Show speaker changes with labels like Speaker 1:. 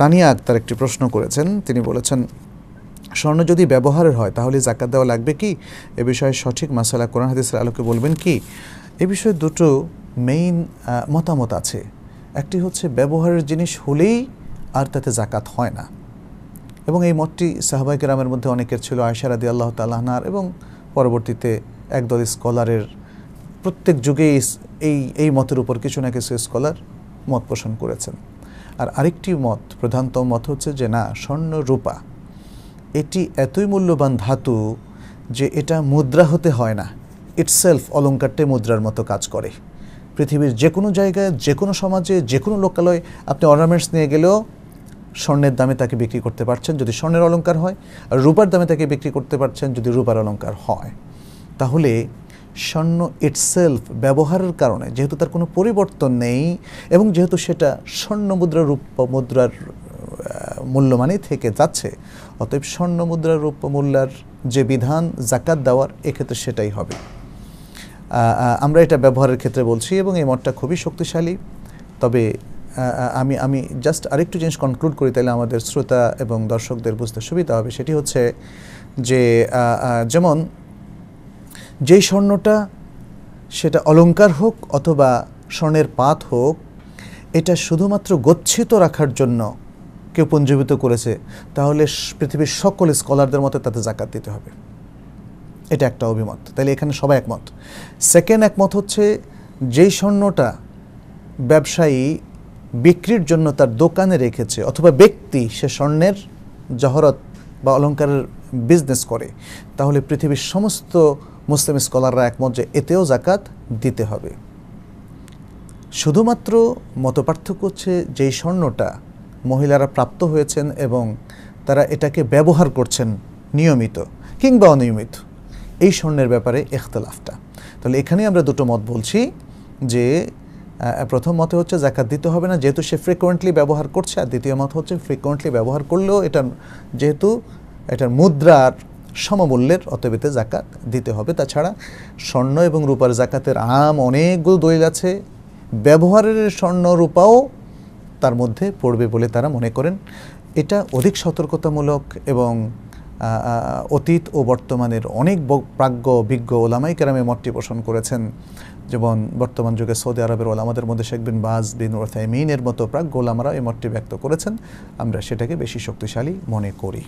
Speaker 1: তানিয়া আক্তার একটি প্রশ্ন করেছেন তিনি বলেছেন স্বর্ণ যদি ব্যবহারের হয় তাহলে জাকাত দেওয়া লাগবে কি এ বিষয়ে সঠিক মাসালা কোরআন হাদিসের আলোকে বলবেন কি এ বিষয়ে দুটো মেইন মতামত আছে একটি হচ্ছে ব্যবহারের জিনিস হলেই আর তাতে জাকাত হয় না এবং এই মতটি সাহবাই কেরামের মধ্যে অনেকের ছিল আদি আল্লাহ তাল্লাহনার এবং পরবর্তীতে একদল স্কলারের প্রত্যেক যুগে এই এই মতের উপর কিছু না কিছু স্কলার মত পোষণ করেছেন আর আরেকটি মত প্রধানতম মত হচ্ছে যে না স্বর্ণ রূপা এটি এতই মূল্যবান ধাতু যে এটা মুদ্রা হতে হয় না ইটসেলফ অলঙ্কারটে মুদ্রার মতো কাজ করে পৃথিবীর যে কোনো জায়গায় যে কোনো সমাজে যে কোনো লোকালয়ে আপনি অর্নামেন্টস নিয়ে গেলেও স্বর্ণের দামে তাকে বিক্রি করতে পারছেন যদি স্বর্ণের অলঙ্কার হয় আর রূপার দামে তাকে বিক্রি করতে পারছেন যদি রূপার অলঙ্কার হয় তাহলে স্বর্ণ ইটসেলফ ব্যবহারের কারণে যেহেতু তার কোনো পরিবর্তন নেই এবং যেহেতু সেটা স্বর্ণ মুদ্রা রূপ মুদ্রার মূল্যমানই থেকে যাচ্ছে অতএব স্বর্ণ মুদ্রা রূপ মূল্যার যে বিধান জাকাত দেওয়ার এক্ষেত্রে সেটাই হবে আমরা এটা ব্যবহারের ক্ষেত্রে বলছি এবং এই মতটা খুবই শক্তিশালী তবে আমি আমি জাস্ট আরেকটু জিনিস কনক্লুড করি তাহলে আমাদের শ্রোতা এবং দর্শকদের বুঝতে সুবিধা হবে সেটি হচ্ছে যে যেমন যেই স্বর্ণটা সেটা অলঙ্কার হোক অথবা স্বর্ণের পাত হোক এটা শুধুমাত্র গচ্ছিত রাখার জন্য কেউ পঞ্জীবিত করেছে তাহলে পৃথিবীর সকল স্কলারদের মতে তাতে জাকাত দিতে হবে এটা একটা অভিমত তাহলে এখানে সবাই একমত সেকেন্ড একমত হচ্ছে যেই স্বর্ণটা ব্যবসায়ী বিক্রির জন্য তার দোকানে রেখেছে অথবা ব্যক্তি সে স্বর্ণের জহরত বা অলঙ্কারের বিজনেস করে তাহলে পৃথিবীর সমস্ত মুসলিম স্কলাররা একমত যে এতেও জাকাত দিতে হবে শুধুমাত্র মতপার্থক্য হচ্ছে যেই স্বর্ণটা মহিলারা প্রাপ্ত হয়েছেন এবং তারা এটাকে ব্যবহার করছেন নিয়মিত কিংবা অনিয়মিত এই স্বর্ণের ব্যাপারে এখতলাফটা তাহলে এখানে আমরা দুটো মত বলছি যে প্রথম মতে হচ্ছে জাকাত দিতে হবে না যেহেতু সে ফ্রিকোয়েন্টলি ব্যবহার করছে আর দ্বিতীয় মত হচ্ছে ফ্রিকোয়েন্টলি ব্যবহার করলেও এটা যেহেতু এটার মুদ্রার সমমূল্যের অতবেতে জাকাত দিতে হবে তাছাড়া স্বর্ণ এবং রূপার জাকাতের আম অনেকগুলো দলিল আছে ব্যবহারের স্বর্ণ রূপাও তার মধ্যে পড়বে বলে তারা মনে করেন এটা অধিক সতর্কতামূলক এবং অতীত ও বর্তমানের অনেক প্রাজ্ঞ বিজ্ঞ ওলামাই কেরামে মতটি পোষণ করেছেন যেমন বর্তমান যুগে সৌদি আরবের ওলামাদের মধ্যে শেখ বিন বাজ বিন মিনের মতো প্রাজ্ঞ ওলামারা এই মতটি ব্যক্ত করেছেন আমরা সেটাকে বেশি শক্তিশালী মনে করি